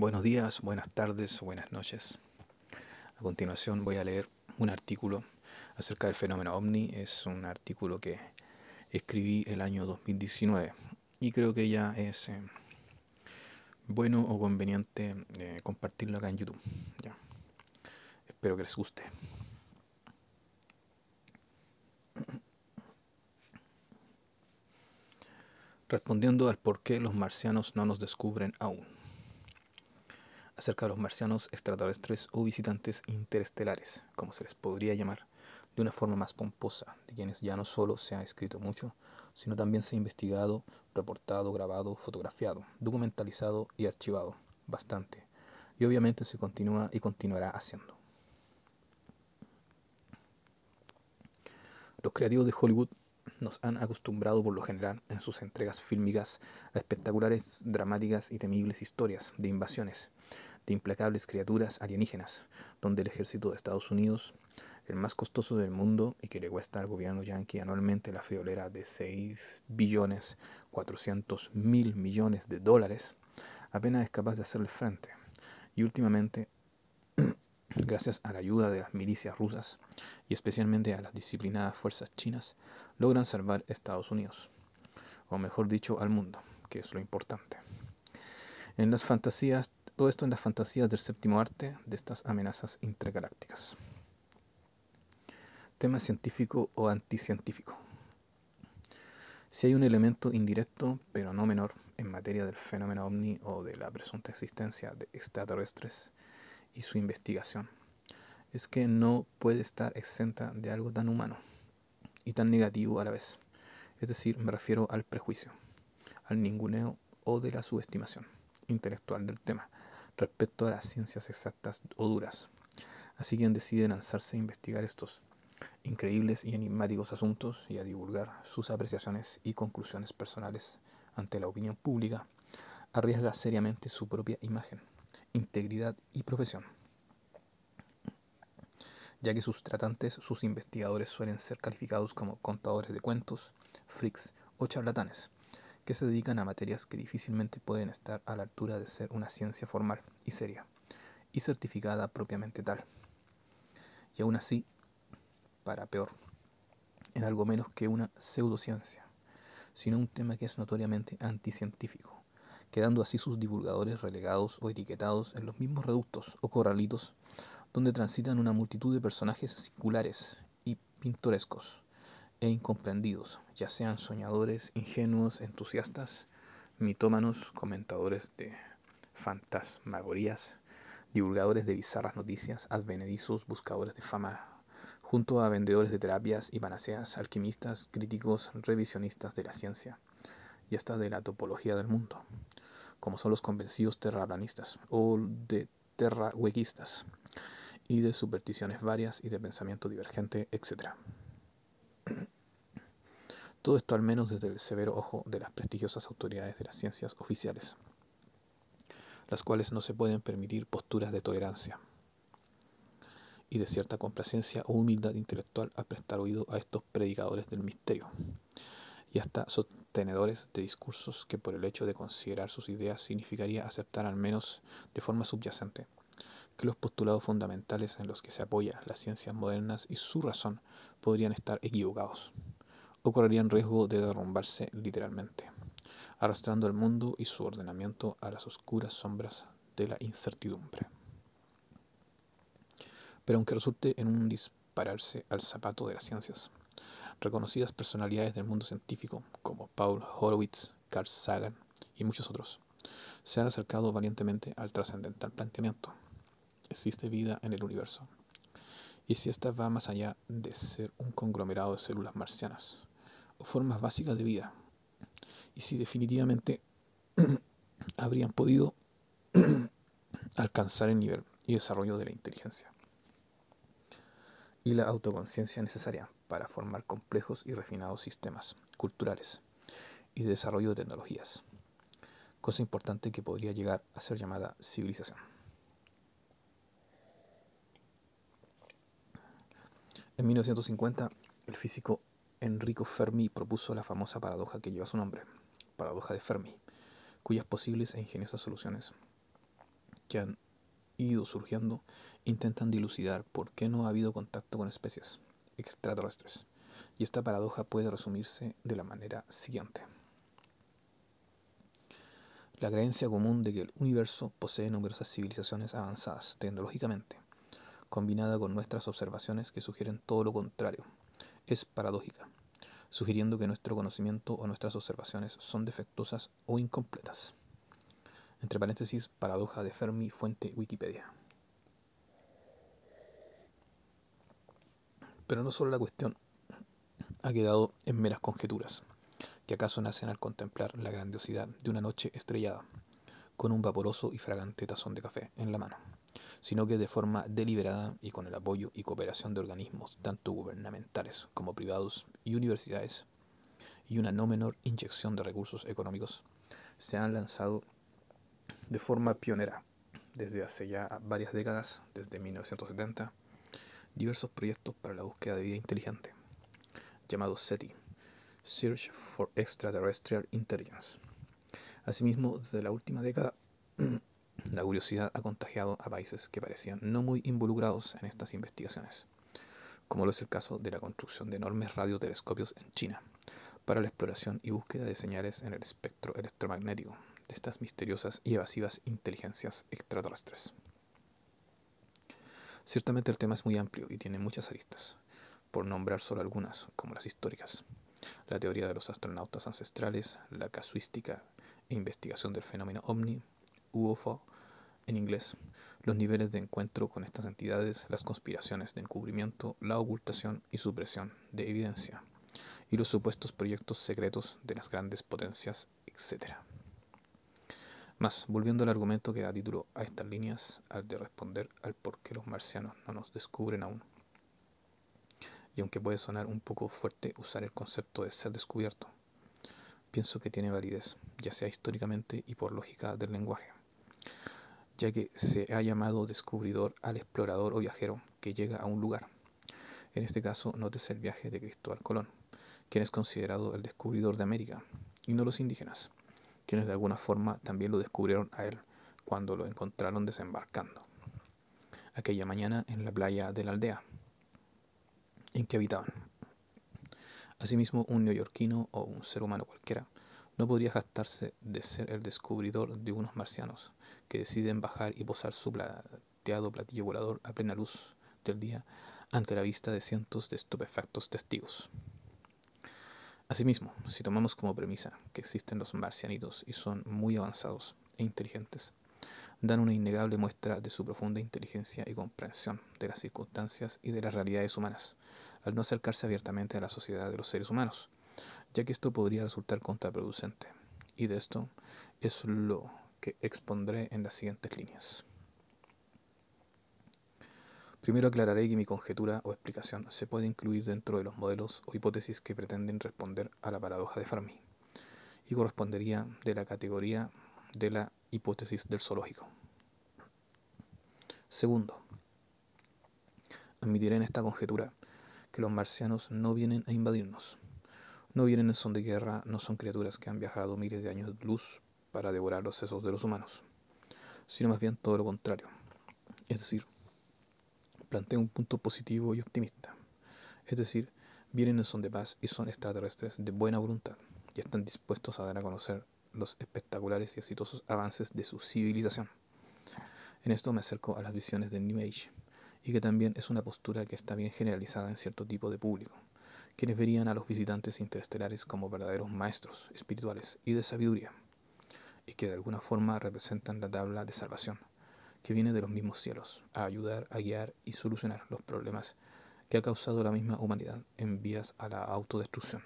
Buenos días, buenas tardes, buenas noches. A continuación voy a leer un artículo acerca del fenómeno ovni. Es un artículo que escribí el año 2019 y creo que ya es eh, bueno o conveniente eh, compartirlo acá en YouTube. Espero que les guste. Respondiendo al por qué los marcianos no nos descubren aún acerca de los marcianos extraterrestres o visitantes interestelares, como se les podría llamar, de una forma más pomposa, de quienes ya no solo se ha escrito mucho, sino también se ha investigado, reportado, grabado, fotografiado, documentalizado y archivado, bastante, y obviamente se continúa y continuará haciendo. Los creativos de Hollywood nos han acostumbrado por lo general en sus entregas fílmicas a espectaculares, dramáticas y temibles historias de invasiones, de implacables criaturas alienígenas, donde el ejército de Estados Unidos, el más costoso del mundo y que le cuesta al gobierno yanqui anualmente la friolera de 6 billones 400 mil millones de dólares, apenas es capaz de hacerle frente. Y últimamente gracias a la ayuda de las milicias rusas y especialmente a las disciplinadas fuerzas chinas, logran salvar Estados Unidos, o mejor dicho, al mundo, que es lo importante. En las fantasías, todo esto en las fantasías del séptimo arte de estas amenazas intergalácticas. Tema científico o anticientífico. Si hay un elemento indirecto, pero no menor, en materia del fenómeno ovni o de la presunta existencia de extraterrestres, y su investigación. Es que no puede estar exenta de algo tan humano y tan negativo a la vez. Es decir, me refiero al prejuicio, al ninguneo o de la subestimación intelectual del tema respecto a las ciencias exactas o duras. Así quien decide lanzarse a investigar estos increíbles y enigmáticos asuntos y a divulgar sus apreciaciones y conclusiones personales ante la opinión pública, arriesga seriamente su propia imagen integridad y profesión, ya que sus tratantes, sus investigadores suelen ser calificados como contadores de cuentos, freaks o charlatanes, que se dedican a materias que difícilmente pueden estar a la altura de ser una ciencia formal y seria, y certificada propiamente tal. Y aún así, para peor, en algo menos que una pseudociencia, sino un tema que es notoriamente anticientífico quedando así sus divulgadores relegados o etiquetados en los mismos reductos o corralitos donde transitan una multitud de personajes singulares y pintorescos e incomprendidos, ya sean soñadores, ingenuos, entusiastas, mitómanos, comentadores de fantasmagorías, divulgadores de bizarras noticias, advenedizos, buscadores de fama, junto a vendedores de terapias y panaceas, alquimistas, críticos, revisionistas de la ciencia y hasta de la topología del mundo como son los convencidos terraplanistas o de terrahuequistas, y de supersticiones varias y de pensamiento divergente, etc. Todo esto al menos desde el severo ojo de las prestigiosas autoridades de las ciencias oficiales, las cuales no se pueden permitir posturas de tolerancia y de cierta complacencia o humildad intelectual a prestar oído a estos predicadores del misterio y hasta tenedores de discursos que por el hecho de considerar sus ideas significaría aceptar al menos de forma subyacente que los postulados fundamentales en los que se apoya las ciencias modernas y su razón podrían estar equivocados o correrían riesgo de derrumbarse literalmente, arrastrando al mundo y su ordenamiento a las oscuras sombras de la incertidumbre. Pero aunque resulte en un dispararse al zapato de las ciencias, reconocidas personalidades del mundo científico como Paul Horowitz, Carl Sagan y muchos otros se han acercado valientemente al trascendental planteamiento. ¿Existe vida en el universo? ¿Y si ésta va más allá de ser un conglomerado de células marcianas o formas básicas de vida? ¿Y si definitivamente habrían podido alcanzar el nivel y desarrollo de la inteligencia? y la autoconciencia necesaria para formar complejos y refinados sistemas culturales y de desarrollo de tecnologías, cosa importante que podría llegar a ser llamada civilización. En 1950, el físico Enrico Fermi propuso la famosa paradoja que lleva su nombre, paradoja de Fermi, cuyas posibles e ingeniosas soluciones que han surgiendo intentan dilucidar por qué no ha habido contacto con especies extraterrestres. Y esta paradoja puede resumirse de la manera siguiente. La creencia común de que el universo posee numerosas civilizaciones avanzadas tecnológicamente, combinada con nuestras observaciones que sugieren todo lo contrario, es paradójica, sugiriendo que nuestro conocimiento o nuestras observaciones son defectuosas o incompletas. Entre paréntesis, paradoja de Fermi, fuente Wikipedia. Pero no solo la cuestión ha quedado en meras conjeturas, que acaso nacen al contemplar la grandiosidad de una noche estrellada, con un vaporoso y fragante tazón de café en la mano, sino que de forma deliberada y con el apoyo y cooperación de organismos tanto gubernamentales como privados y universidades, y una no menor inyección de recursos económicos, se han lanzado de forma pionera. Desde hace ya varias décadas, desde 1970, diversos proyectos para la búsqueda de vida inteligente, llamados SETI, Search for Extraterrestrial Intelligence. Asimismo, desde la última década, la curiosidad ha contagiado a países que parecían no muy involucrados en estas investigaciones, como lo es el caso de la construcción de enormes radiotelescopios en China, para la exploración y búsqueda de señales en el espectro electromagnético estas misteriosas y evasivas inteligencias extraterrestres. Ciertamente el tema es muy amplio y tiene muchas aristas, por nombrar solo algunas, como las históricas, la teoría de los astronautas ancestrales, la casuística e investigación del fenómeno ovni, UFO en inglés, los niveles de encuentro con estas entidades, las conspiraciones de encubrimiento, la ocultación y supresión de evidencia, y los supuestos proyectos secretos de las grandes potencias, etc. Más, volviendo al argumento que da título a estas líneas, al de responder al por qué los marcianos no nos descubren aún. Y aunque puede sonar un poco fuerte usar el concepto de ser descubierto, pienso que tiene validez, ya sea históricamente y por lógica del lenguaje, ya que se ha llamado descubridor al explorador o viajero que llega a un lugar. En este caso, notes el viaje de Cristóbal Colón, quien es considerado el descubridor de América, y no los indígenas de alguna forma también lo descubrieron a él cuando lo encontraron desembarcando. Aquella mañana en la playa de la aldea en que habitaban. Asimismo, un neoyorquino o un ser humano cualquiera no podría gastarse de ser el descubridor de unos marcianos que deciden bajar y posar su plateado platillo volador a plena luz del día ante la vista de cientos de estupefactos testigos. Asimismo, si tomamos como premisa que existen los marcianitos y son muy avanzados e inteligentes, dan una innegable muestra de su profunda inteligencia y comprensión de las circunstancias y de las realidades humanas, al no acercarse abiertamente a la sociedad de los seres humanos, ya que esto podría resultar contraproducente. Y de esto es lo que expondré en las siguientes líneas. Primero aclararé que mi conjetura o explicación se puede incluir dentro de los modelos o hipótesis que pretenden responder a la paradoja de Fermi y correspondería de la categoría de la hipótesis del zoológico. Segundo, admitiré en esta conjetura que los marcianos no vienen a invadirnos. No vienen en son de guerra, no son criaturas que han viajado miles de años de luz para devorar los sesos de los humanos, sino más bien todo lo contrario. Es decir, plantea un punto positivo y optimista. Es decir, vienen en son de paz y son extraterrestres de buena voluntad y están dispuestos a dar a conocer los espectaculares y exitosos avances de su civilización. En esto me acerco a las visiones de New Age, y que también es una postura que está bien generalizada en cierto tipo de público, quienes verían a los visitantes interestelares como verdaderos maestros espirituales y de sabiduría, y que de alguna forma representan la tabla de salvación, que viene de los mismos cielos, a ayudar, a guiar y solucionar los problemas que ha causado la misma humanidad en vías a la autodestrucción,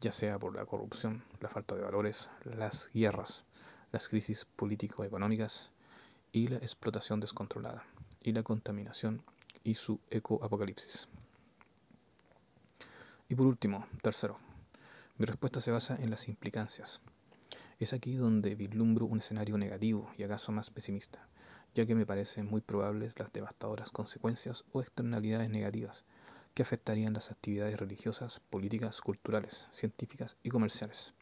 ya sea por la corrupción, la falta de valores, las guerras, las crisis político-económicas y la explotación descontrolada, y la contaminación y su ecoapocalipsis. Y por último, tercero, mi respuesta se basa en las implicancias. Es aquí donde vislumbro un escenario negativo y acaso más pesimista, ya que me parecen muy probables las devastadoras consecuencias o externalidades negativas que afectarían las actividades religiosas, políticas, culturales, científicas y comerciales,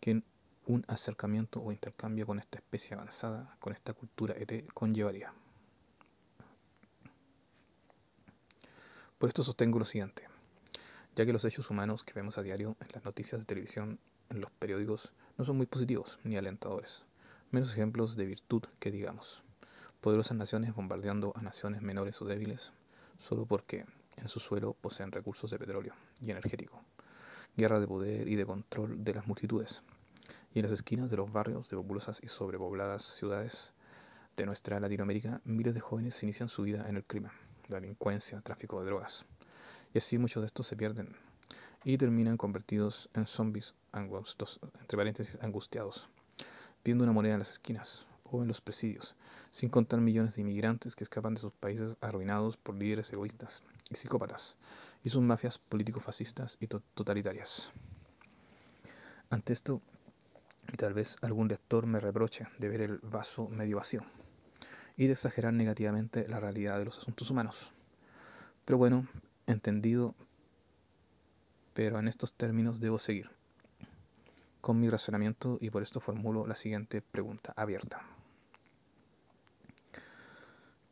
que un acercamiento o intercambio con esta especie avanzada, con esta cultura ET, conllevaría. Por esto sostengo lo siguiente, ya que los hechos humanos que vemos a diario en las noticias de televisión, en los periódicos, no son muy positivos ni alentadores, menos ejemplos de virtud que digamos. Poderosas naciones bombardeando a naciones menores o débiles solo porque en su suelo poseen recursos de petróleo y energético. Guerra de poder y de control de las multitudes. Y en las esquinas de los barrios de populosas y sobrepobladas ciudades de nuestra Latinoamérica, miles de jóvenes inician su vida en el crimen, la delincuencia, tráfico de drogas. Y así muchos de estos se pierden y terminan convertidos en zombies angustiados, entre paréntesis, angustiados, viendo una moneda en las esquinas, en los presidios, sin contar millones de inmigrantes que escapan de sus países arruinados por líderes egoístas y psicópatas y sus mafias políticos fascistas y totalitarias. Ante esto, y tal vez algún lector me reproche de ver el vaso medio vacío y de exagerar negativamente la realidad de los asuntos humanos. Pero bueno, entendido, pero en estos términos debo seguir con mi razonamiento y por esto formulo la siguiente pregunta abierta.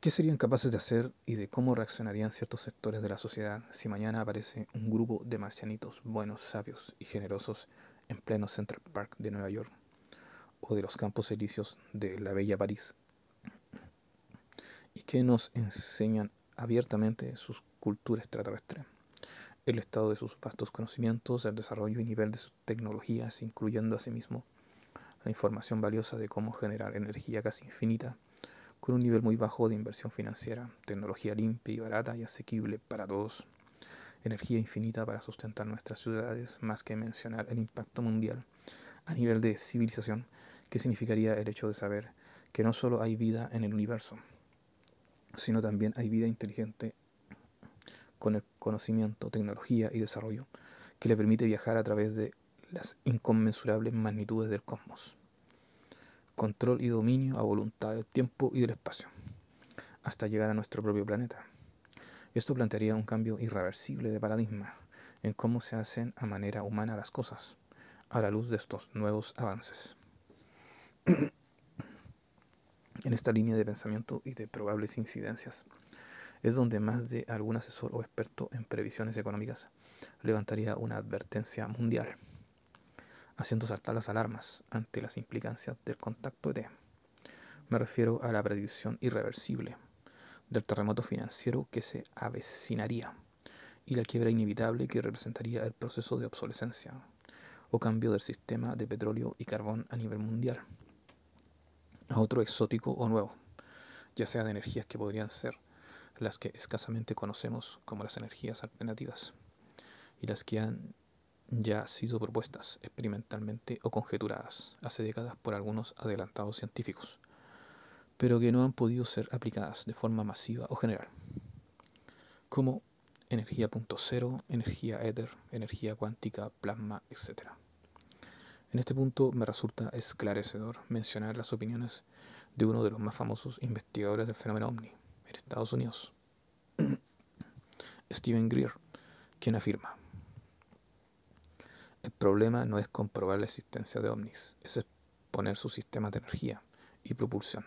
¿Qué serían capaces de hacer y de cómo reaccionarían ciertos sectores de la sociedad si mañana aparece un grupo de marcianitos buenos, sabios y generosos en pleno Central Park de Nueva York o de los campos elíseos de la bella París? ¿Y qué nos enseñan abiertamente sus culturas extraterrestres? el estado de sus vastos conocimientos, el desarrollo y nivel de sus tecnologías, incluyendo asimismo la información valiosa de cómo generar energía casi infinita con un nivel muy bajo de inversión financiera, tecnología limpia y barata y asequible para todos, energía infinita para sustentar nuestras ciudades, más que mencionar el impacto mundial a nivel de civilización que significaría el hecho de saber que no solo hay vida en el universo, sino también hay vida inteligente con el conocimiento, tecnología y desarrollo que le permite viajar a través de las inconmensurables magnitudes del cosmos control y dominio a voluntad del tiempo y del espacio, hasta llegar a nuestro propio planeta. Esto plantearía un cambio irreversible de paradigma en cómo se hacen a manera humana las cosas, a la luz de estos nuevos avances. en esta línea de pensamiento y de probables incidencias, es donde más de algún asesor o experto en previsiones económicas levantaría una advertencia mundial haciendo saltar las alarmas ante las implicancias del contacto ET. Me refiero a la predicción irreversible del terremoto financiero que se avecinaría y la quiebra inevitable que representaría el proceso de obsolescencia o cambio del sistema de petróleo y carbón a nivel mundial a otro exótico o nuevo, ya sea de energías que podrían ser las que escasamente conocemos como las energías alternativas y las que han ya han sido propuestas experimentalmente o conjeturadas hace décadas por algunos adelantados científicos, pero que no han podido ser aplicadas de forma masiva o general, como energía punto cero, energía éter, energía cuántica, plasma, etc. En este punto me resulta esclarecedor mencionar las opiniones de uno de los más famosos investigadores del fenómeno OVNI en Estados Unidos, Steven Greer, quien afirma, el problema no es comprobar la existencia de ovnis, es exponer su sistema de energía y propulsión.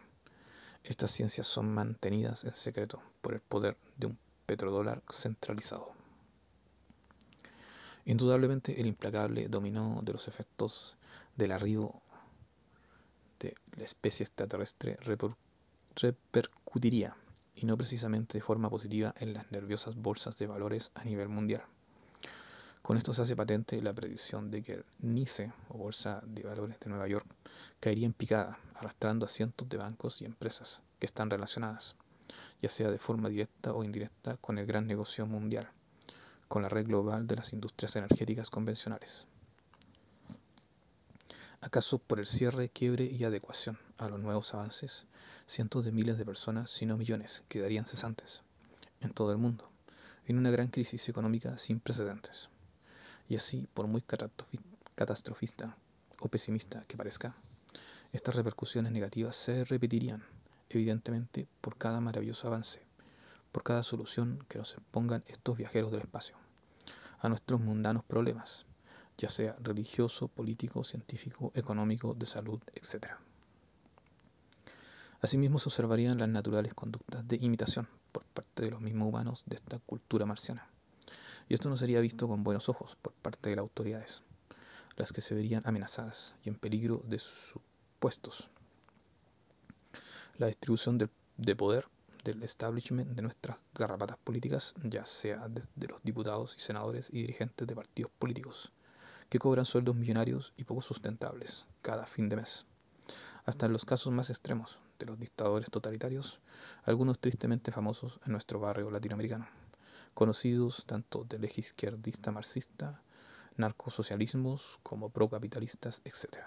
Estas ciencias son mantenidas en secreto por el poder de un petrodólar centralizado. Indudablemente el implacable dominó de los efectos del arribo de la especie extraterrestre repercutiría, y no precisamente de forma positiva, en las nerviosas bolsas de valores a nivel mundial. Con esto se hace patente la predicción de que el NICE, o Bolsa de Valores de Nueva York, caería en picada, arrastrando a cientos de bancos y empresas que están relacionadas, ya sea de forma directa o indirecta, con el gran negocio mundial, con la red global de las industrias energéticas convencionales. ¿Acaso por el cierre, quiebre y adecuación a los nuevos avances, cientos de miles de personas, si no millones, quedarían cesantes en todo el mundo, en una gran crisis económica sin precedentes? Y así, por muy catastrofista o pesimista que parezca, estas repercusiones negativas se repetirían, evidentemente, por cada maravilloso avance, por cada solución que nos pongan estos viajeros del espacio, a nuestros mundanos problemas, ya sea religioso, político, científico, económico, de salud, etc. Asimismo, se observarían las naturales conductas de imitación por parte de los mismos humanos de esta cultura marciana y esto no sería visto con buenos ojos por parte de las autoridades, las que se verían amenazadas y en peligro de sus puestos. La distribución de, poder del establishment de nuestras garrapatas políticas, ya sea de, de los diputados y senadores y dirigentes de partidos políticos, que cobran sueldos millonarios y poco sustentables cada fin de mes. Hasta en los casos más extremos de los dictadores totalitarios, algunos tristemente famosos en nuestro barrio latinoamericano conocidos tanto del eje izquierdista marxista, narcosocialismos como procapitalistas, etc.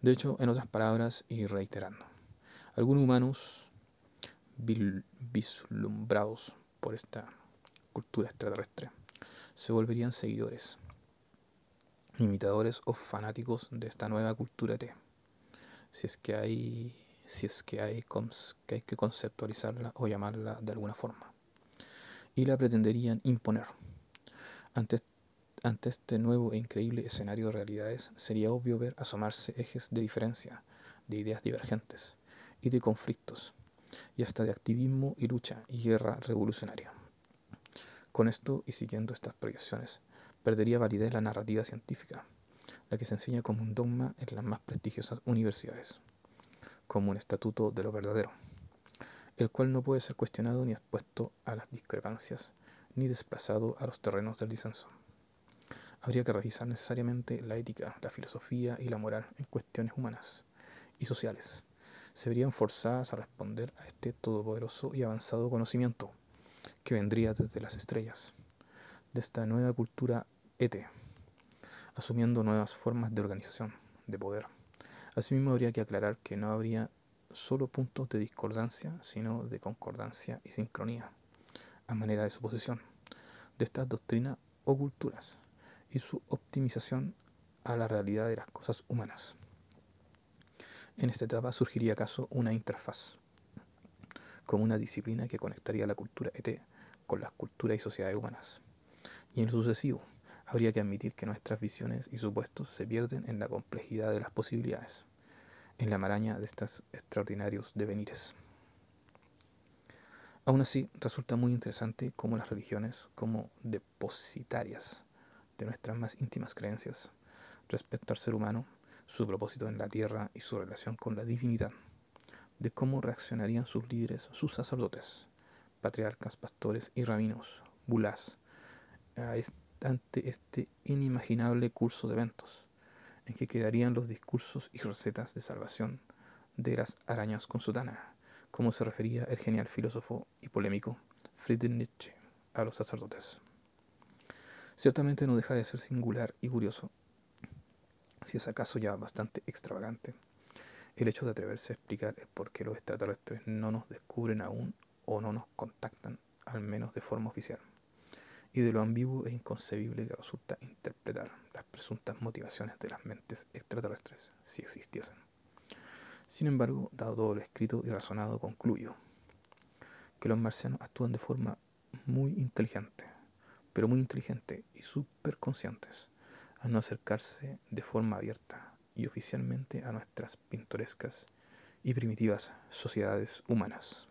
De hecho, en otras palabras y reiterando, algunos humanos vislumbrados por esta cultura extraterrestre se volverían seguidores, imitadores o fanáticos de esta nueva cultura T. Si es que hay si es que hay, que hay que conceptualizarla o llamarla de alguna forma y la pretenderían imponer. Ante, este nuevo e increíble escenario de realidades, sería obvio ver asomarse ejes de diferencia, de ideas divergentes y de conflictos, y hasta de activismo y lucha y guerra revolucionaria. Con esto y siguiendo estas proyecciones, perdería validez la narrativa científica, la que se enseña como un dogma en las más prestigiosas universidades, como un estatuto de lo verdadero el cual no puede ser cuestionado ni expuesto a las discrepancias, ni desplazado a los terrenos del disenso. Habría que revisar necesariamente la ética, la filosofía y la moral en cuestiones humanas y sociales. Se verían forzadas a responder a este todopoderoso y avanzado conocimiento que vendría desde las estrellas, de esta nueva cultura ET, asumiendo nuevas formas de organización, de poder. Asimismo, habría que aclarar que no habría solo puntos de discordancia, sino de concordancia y sincronía, a manera de suposición, de estas doctrinas o culturas y su optimización a la realidad de las cosas humanas. En esta etapa surgiría acaso una interfaz, como una disciplina que conectaría la cultura ET con las culturas y sociedades humanas. Y en lo sucesivo, habría que admitir que nuestras visiones y supuestos se pierden en la complejidad de las posibilidades en la maraña de estos extraordinarios devenires. Aún así, resulta muy interesante cómo las religiones, como depositarias de nuestras más íntimas creencias respecto al ser humano, su propósito en la tierra y su relación con la divinidad, de cómo reaccionarían sus líderes, sus sacerdotes, patriarcas, pastores y rabinos, bulás, ante este inimaginable curso de eventos en que quedarían los discursos y recetas de salvación de las arañas con como se refería el genial filósofo y polémico Friedrich Nietzsche a los sacerdotes. Ciertamente no deja de ser singular y curioso, si es acaso ya bastante extravagante, el hecho de atreverse a explicar por qué los extraterrestres no nos descubren aún o no nos contactan, al menos de forma oficial y de lo ambiguo e inconcebible que resulta interpretar las presuntas motivaciones de las mentes extraterrestres, si existiesen. Sin embargo, dado todo lo escrito y razonado, concluyo que los marcianos actúan de forma muy inteligente, pero muy inteligente y superconscientes, al no acercarse de forma abierta y oficialmente a nuestras pintorescas y primitivas sociedades humanas.